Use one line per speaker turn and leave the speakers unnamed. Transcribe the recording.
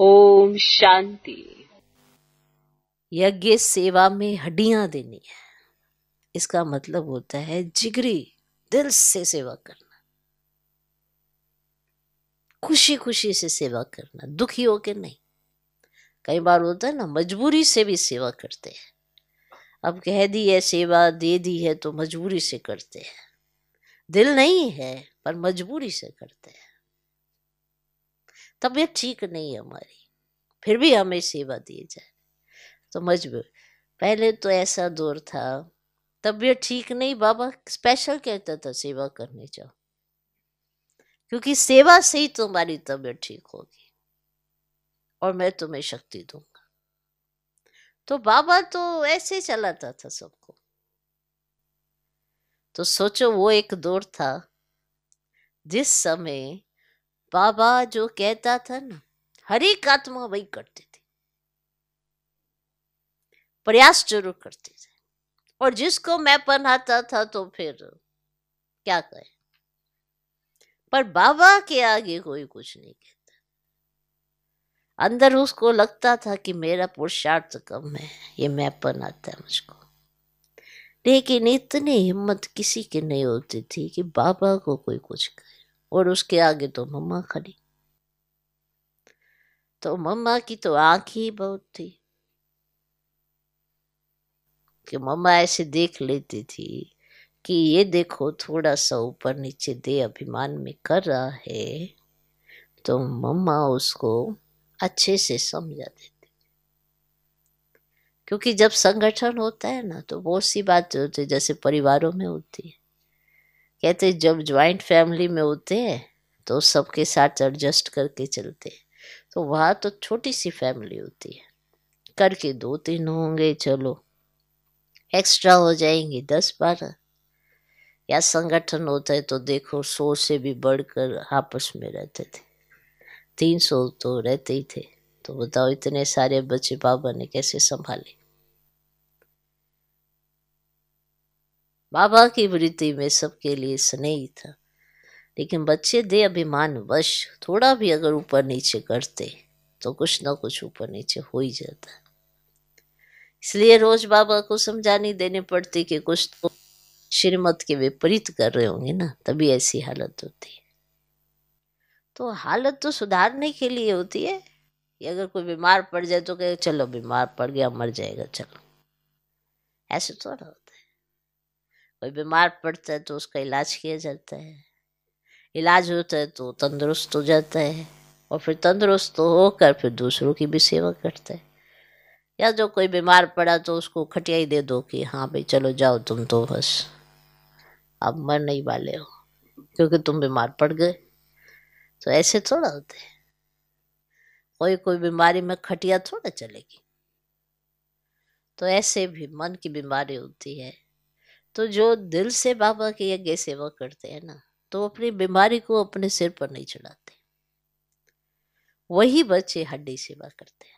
ओम शांति यज्ञ सेवा में हड्डियां देनी है इसका मतलब होता है जिगरी दिल से सेवा करना खुशी खुशी से सेवा करना दुखी के नहीं कई बार होता है ना मजबूरी से भी सेवा करते हैं अब कह दी है सेवा दे दी है तो मजबूरी से करते हैं दिल नहीं है पर मजबूरी से करते हैं तबीयत ठीक नहीं है हमारी फिर भी हमें सेवा दी जाए तो मजबूर पहले तो ऐसा दौर था तबीयत ठीक नहीं बाबा स्पेशल कहता था सेवा करने जाओ क्योंकि सेवा से ही तुम्हारी तबीयत ठीक होगी और मैं तुम्हें शक्ति दूंगा तो बाबा तो ऐसे चलाता था सबको तो सोचो वो एक दौर था जिस समय बाबा जो कहता था ना हर एक आत्मा वही करते थे प्रयास जरूर करते थे और जिसको मैं पढ़ाता था तो फिर क्या कहे पर बाबा के आगे कोई कुछ नहीं कहता अंदर उसको लगता था कि मेरा पुरुषार्थ कम है ये मैं पढ़ाता है मुझको लेकिन इतनी हिम्मत किसी की नहीं होती थी कि बाबा को कोई कुछ कहे और उसके आगे तो मम्मा खड़ी तो मम्मा की तो आंख ही बहुत थी कि मम्मा ऐसे देख लेती थी कि ये देखो थोड़ा सा ऊपर नीचे दे अभिमान में कर रहा है तो मम्मा उसको अच्छे से समझा देती क्योंकि जब संगठन होता है ना तो बहुत सी बात होती है जैसे परिवारों में होती है कहते जब ज्वाइंट फैमिली में होते हैं तो सबके साथ एडजस्ट करके चलते हैं तो वहाँ तो छोटी सी फैमिली होती है करके दो तीन होंगे चलो एक्स्ट्रा हो जाएंगे दस बारह या संगठन होता है तो देखो सौ से भी बढ़कर आपस में रहते थे तीन सौ तो रहते ही थे तो बताओ इतने सारे बच्चे बाबा ने कैसे संभाले बाबा की वृत्ति में सबके लिए स्नेही था लेकिन बच्चे दे अभिमान वश थोड़ा भी अगर ऊपर नीचे करते तो कुछ ना कुछ ऊपर नीचे हो ही जाता इसलिए रोज बाबा को समझानी देने पड़ती कि कुछ तो श्रीमत के विपरीत कर रहे होंगे ना तभी ऐसी हालत होती तो हालत तो सुधारने के लिए होती है कि अगर कोई बीमार पड़ जाए तो कहे चलो बीमार पड़ गया मर जाएगा चलो ऐसे थोड़ा होता कोई बीमार पड़ता है तो उसका इलाज किया जाता है इलाज होता है तो तंदुरुस्त हो जाता है और फिर तंदुरुस्त तो होकर फिर दूसरों की भी सेवा करता है या जो कोई बीमार पड़ा तो उसको खटिया ही दे दो कि हाँ भाई चलो जाओ तुम तो बस अब मर नहीं वाले हो क्योंकि तुम बीमार पड़ गए तो ऐसे थोड़ा होते हैं कोई कोई बीमारी में खटिया थोड़ा चलेगी तो ऐसे भी मन की बीमारी होती है तो जो दिल से बाबा की यज्ञ सेवा करते हैं ना तो अपनी बीमारी को अपने सिर पर नहीं चढ़ाते वही बच्चे हड्डी सेवा करते हैं